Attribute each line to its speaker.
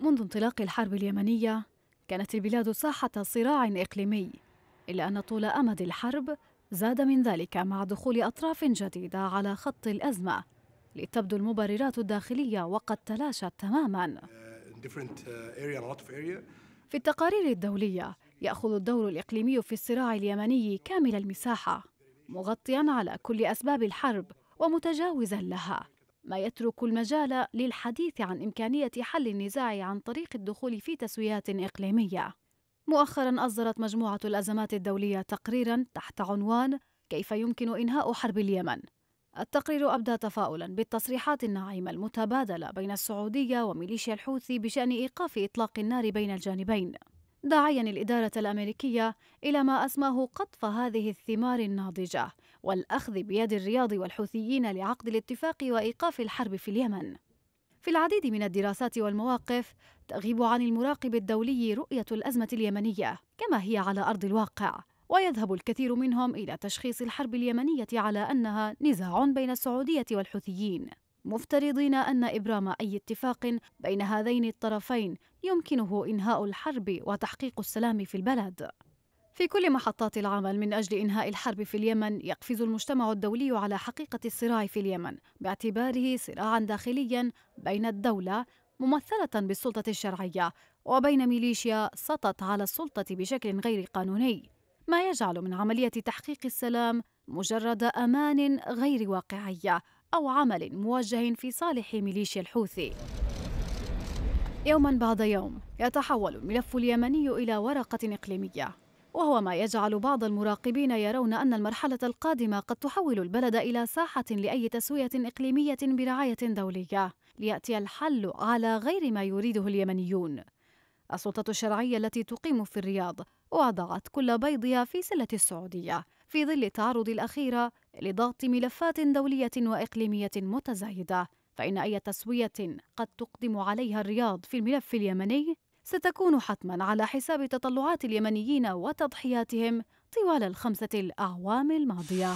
Speaker 1: منذ انطلاق الحرب اليمنية كانت البلاد ساحة صراع إقليمي إلا أن طول أمد الحرب زاد من ذلك مع دخول أطراف جديدة على خط الأزمة لتبدو المبررات الداخلية وقد تلاشت تماما uh, uh, في التقارير الدولية يأخذ الدور الإقليمي في الصراع اليمني كامل المساحة مغطيا على كل أسباب الحرب ومتجاوزا لها ما يترك المجال للحديث عن إمكانية حل النزاع عن طريق الدخول في تسويات إقليمية. مؤخرا أصدرت مجموعة الأزمات الدولية تقريرا تحت عنوان كيف يمكن إنهاء حرب اليمن. التقرير أبدى تفاؤلا بالتصريحات الناعمة المتبادلة بين السعودية وميليشيا الحوثي بشأن إيقاف إطلاق النار بين الجانبين. داعيا الإدارة الأمريكية إلى ما أسماه قطف هذه الثمار الناضجة والأخذ بيد الرياض والحوثيين لعقد الاتفاق وإيقاف الحرب في اليمن. في العديد من الدراسات والمواقف تغيب عن المراقب الدولي رؤية الأزمة اليمنية كما هي على أرض الواقع، ويذهب الكثير منهم إلى تشخيص الحرب اليمنية على أنها نزاع بين السعودية والحوثيين. مفترضين أن إبرام أي اتفاق بين هذين الطرفين يمكنه إنهاء الحرب وتحقيق السلام في البلد. في كل محطات العمل من أجل إنهاء الحرب في اليمن يقفز المجتمع الدولي على حقيقة الصراع في اليمن باعتباره صراعا داخليا بين الدولة ممثلة بالسلطة الشرعية وبين ميليشيا سطت على السلطة بشكل غير قانوني ما يجعل من عملية تحقيق السلام مجرد أمان غير واقعية أو عمل موجه في صالح ميليشيا الحوثي يوما بعد يوم يتحول الملف اليمني إلى ورقة إقليمية وهو ما يجعل بعض المراقبين يرون أن المرحلة القادمة قد تحول البلد إلى ساحة لأي تسوية إقليمية برعاية دولية ليأتي الحل على غير ما يريده اليمنيون السلطة الشرعية التي تقيم في الرياض وضعت كل بيضها في سلة السعودية في ظل التعرض الأخير لضغط ملفات دولية وإقليمية متزايدة فإن أي تسوية قد تقدم عليها الرياض في الملف اليمني ستكون حتما على حساب تطلعات اليمنيين وتضحياتهم طوال الخمسة الأعوام الماضية